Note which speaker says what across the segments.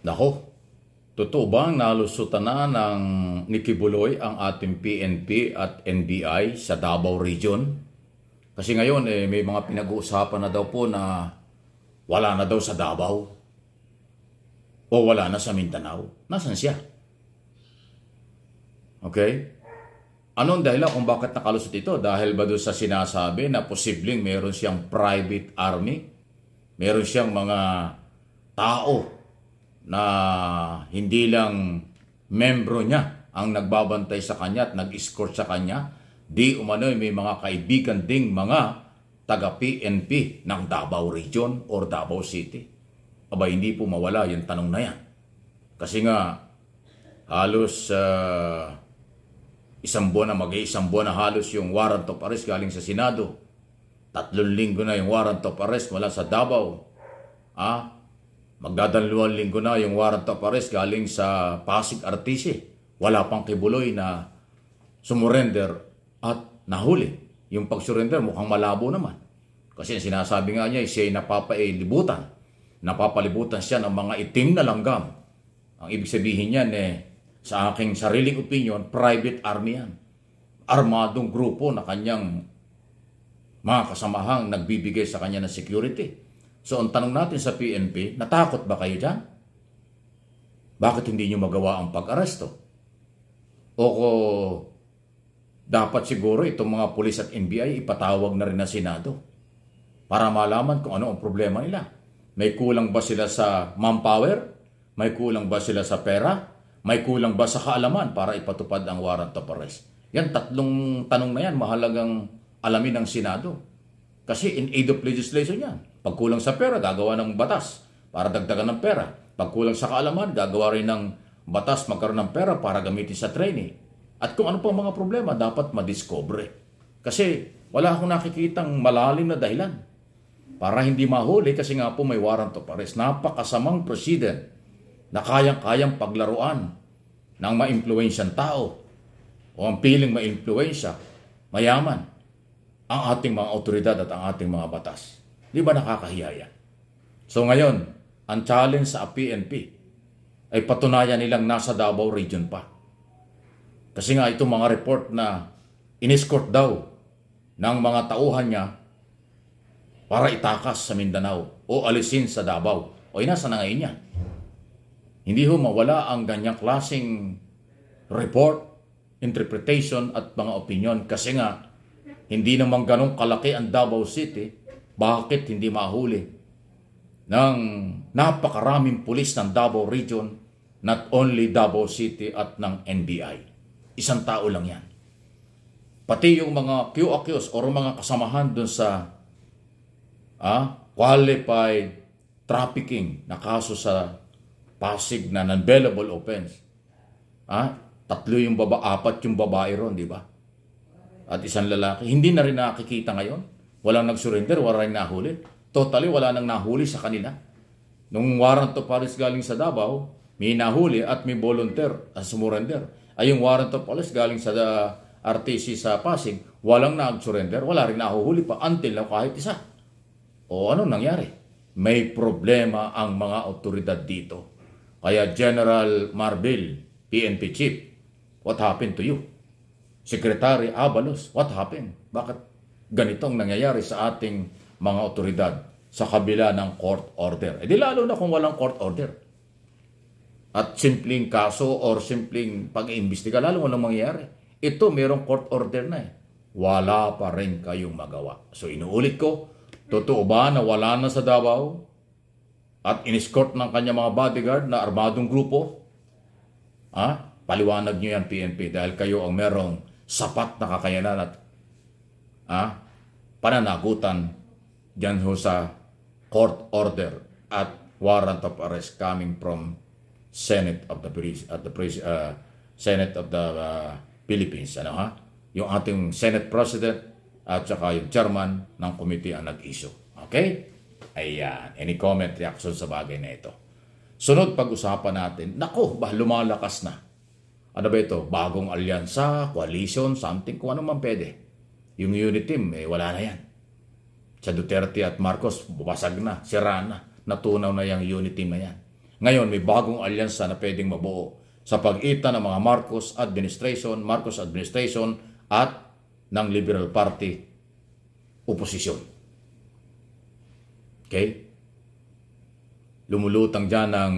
Speaker 1: Nako, totoo bang nalusutan na ng Nikibuloy ang ating PNP at NBI sa Davao Region? Kasi ngayon eh, may mga pinag-uusapan na daw po na wala na daw sa Davao o wala na sa Mindanao. Nasaan siya? Okay? Anong dahilan kung bakit nakalusot ito? Dahil ba doon sa sinasabi na posibleng meron siyang private army? Meron siyang mga tao na hindi lang membro niya ang nagbabantay sa kanya at nag-escort sa kanya, di umano'y may mga kaibigan ding mga taga-PNP ng Davao Region or Davao City. Aba, hindi po mawala yung tanong na yan. Kasi nga, halos uh, isang buwan na mag-iisang buwan na halos yung warrant of arrest galing sa Senado. Tatlong linggo na yung warrant of arrest mula sa Davao. Ah, Magdadalawang linggo na yung warrant of arrest galing sa Pasig Artisi. Wala pang kibuloy na sumurrender at nahuli. Yung pag-surrender mukhang malabo naman. Kasi sinasabi nga niya siya ay napapalibutan. Napapalibutan siya ng mga itim na langgam. Ang ibig sabihin niyan eh, sa aking sariling opinion, private army yan. Armadong grupo na kanyang mga kasamahang nagbibigay sa kanya ng security. So ang tanong natin sa PNP, natakot ba kayo dyan? Bakit hindi nyo magawa ang pag-aresto? O ko, dapat siguro itong mga pulis at NBI ipatawag na rin na Senado para malaman kung ano ang problema nila. May kulang ba sila sa manpower? May kulang ba sila sa pera? May kulang ba sa kaalaman para ipatupad ang warrant of arrest? Yan, tatlong tanong na yan, mahalagang alamin ng Senado. Kasi in aid of legislation yan. Pagkulang sa pera, gagawa ng batas para dagdagan ng pera. Pagkulang sa kaalaman, gagawa rin ng batas magkaroon ng pera para gamitin sa training. At kung ano pa mga problema, dapat madiskobre. Kasi wala akong nakikitang malalim na dahilan para hindi mahuli kasi nga po may warrant of arrest. Napakasamang president na kayang-kayang paglaruan ng maimpluensyang tao o ang piling ma maimpluensya, mayaman, ang ating mga otoridad at ang ating mga batas. Di ba nakakahiya yan? So ngayon, ang challenge sa PNP ay patunayan nilang nasa Davao region pa. Kasi nga itong mga report na inescort daw ng mga tauhan niya para itakas sa Mindanao o alisin sa Davao. O nasa na ngayon niya? Hindi ho mawala ang ganyang klasing report, interpretation at mga opinion kasi nga hindi naman ganong kalaki ang Davao City bakit hindi mahuli ng napakaraming pulis ng Davao Region, not only Davao City at ng NBI? Isang tao lang yan. Pati yung mga QAQs o mga kasamahan doon sa ah, qualified trafficking na kaso sa Pasig na non-bailable offense. Ah, tatlo yung babae, apat yung babae ron, di ba? At isang lalaki. Hindi na rin nakikita ngayon Walang nag-surrender, wala rin nahuli. Totally, wala nang nahuli sa kanila. Nung warrant of arrest galing sa Davao, may nahuli at may volunteer at sumurrender. Ay yung warrant of arrest galing sa ah, RTC sa Pasig, walang nag-surrender, wala rin nahuhuli pa until na kahit isa. O ano nangyari? May problema ang mga otoridad dito. Kaya General Marbil, PNP Chief, what happened to you? Secretary Abalos, what happened? Bakit ganitong nangyayari sa ating mga otoridad sa kabila ng court order. E di lalo na kung walang court order. At simpleng kaso or simpleng pag-iimbestiga, lalo walang mangyayari. Ito, mayroong court order na eh. Wala pa rin kayong magawa. So inuulit ko, totoo ba na wala na sa Davao? At inescort ng kanya mga bodyguard na armadong grupo? Ha? Ah, paliwanag nyo yan PNP dahil kayo ang merong sapat na kakayanan at ah, pananagutan dyan ho sa court order at warrant of arrest coming from Senate of the at the uh, Senate of the uh, Philippines ano ha yung ating Senate President at saka yung chairman ng committee ang nag-issue okay ayan any comment reaction sa bagay na ito sunod pag-usapan natin nako ba lumalakas na ano ba ito bagong alyansa coalition something kung ano man pwede yung unit team, eh, wala na yan. Sa Duterte at Marcos, bubasag na, sira na, natunaw na yung unit team na yan. Ngayon, may bagong alyansa na pwedeng mabuo sa pagitan ng mga Marcos administration, Marcos administration at ng Liberal Party oposisyon. Okay? Lumulutang dyan ang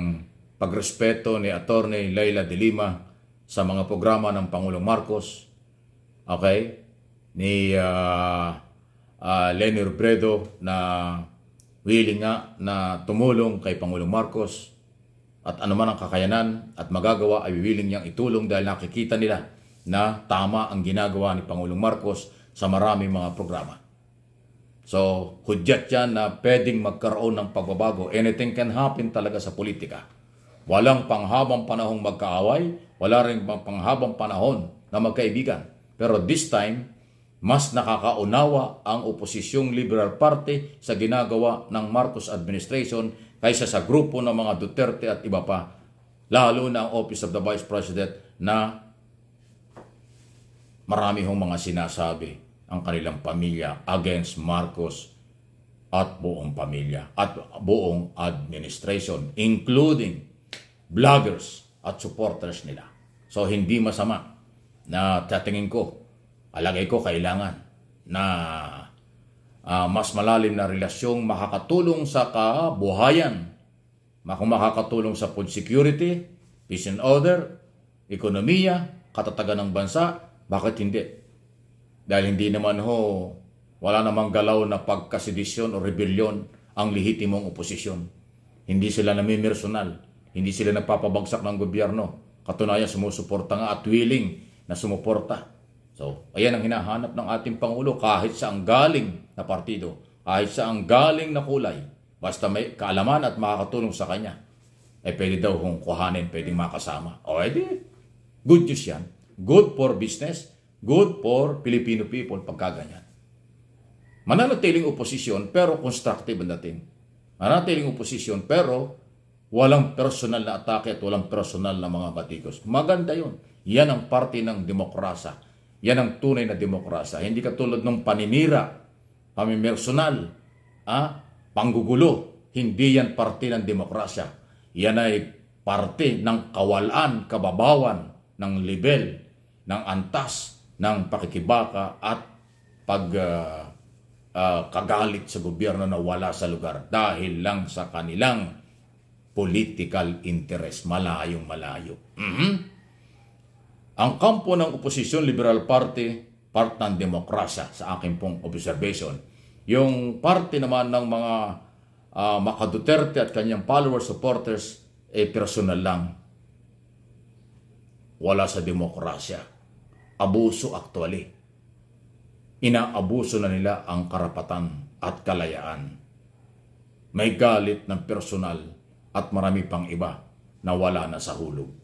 Speaker 1: pagrespeto ni Attorney Leila De Lima sa mga programa ng Pangulong Marcos. Okay? ni uh, uh, Lenny Robredo na willing nga na tumulong kay Pangulong Marcos at anuman ang kakayanan at magagawa ay willing niyang itulong dahil nakikita nila na tama ang ginagawa ni Pangulong Marcos sa maraming mga programa. So, hudyat yan na pwedeng magkaroon ng pagbabago. Anything can happen talaga sa politika. Walang panghabang panahong magkaaway, wala rin panghabang panahon na magkaibigan. Pero this time, mas nakakaunawa ang oposisyong Liberal Party sa ginagawa ng Marcos administration kaysa sa grupo ng mga Duterte at iba pa, lalo na ang Office of the Vice President na marami hong mga sinasabi ang kanilang pamilya against Marcos at buong pamilya at buong administration including bloggers at supporters nila. So hindi masama na tatingin ko Alagay ko kailangan na uh, mas malalim na relasyong makakatulong sa kabuhayan. Kung makakatulong sa food security, peace and order, ekonomiya, katatagan ng bansa, bakit hindi? Dahil hindi naman ho, wala namang galaw na pagkasedisyon o rebellion ang lihitimong oposisyon. Hindi sila namimersonal. Hindi sila nagpapabagsak ng gobyerno. Katunayan, sumusuporta nga at willing na sumuporta So, ayan ang hinahanap ng ating Pangulo kahit sa ang galing na partido, kahit sa ang galing na kulay, basta may kaalaman at makakatulong sa kanya. Eh pwede daw kung kuhanin, pwedeng makasama. O edi, eh, good news yan. Good for business, good for Filipino people pagkaganyan. Mananatiling oposisyon pero constructive natin. dating. Mananatiling oposisyon pero walang personal na atake at walang personal na mga batikos. Maganda yun. Yan ang parte ng demokrasya. Yan ang tunay na demokrasya. Hindi katulad ng paninira, pamimersonal, ah, panggugulo. Hindi yan parte ng demokrasya. Yan ay parte ng kawalan, kababawan, ng level, ng antas, ng pakikibaka at pag uh, uh, kagalit sa gobyerno na wala sa lugar dahil lang sa kanilang political interest malayong malayo. Mm-hmm. Ang kampo ng Opposition Liberal Party, part ng demokrasya sa aking pong observation. Yung party naman ng mga uh, ah, makaduterte at kanyang followers, supporters, eh personal lang. Wala sa demokrasya. Abuso actually. Inaabuso na nila ang karapatan at kalayaan. May galit ng personal at marami pang iba na wala na sa hulog.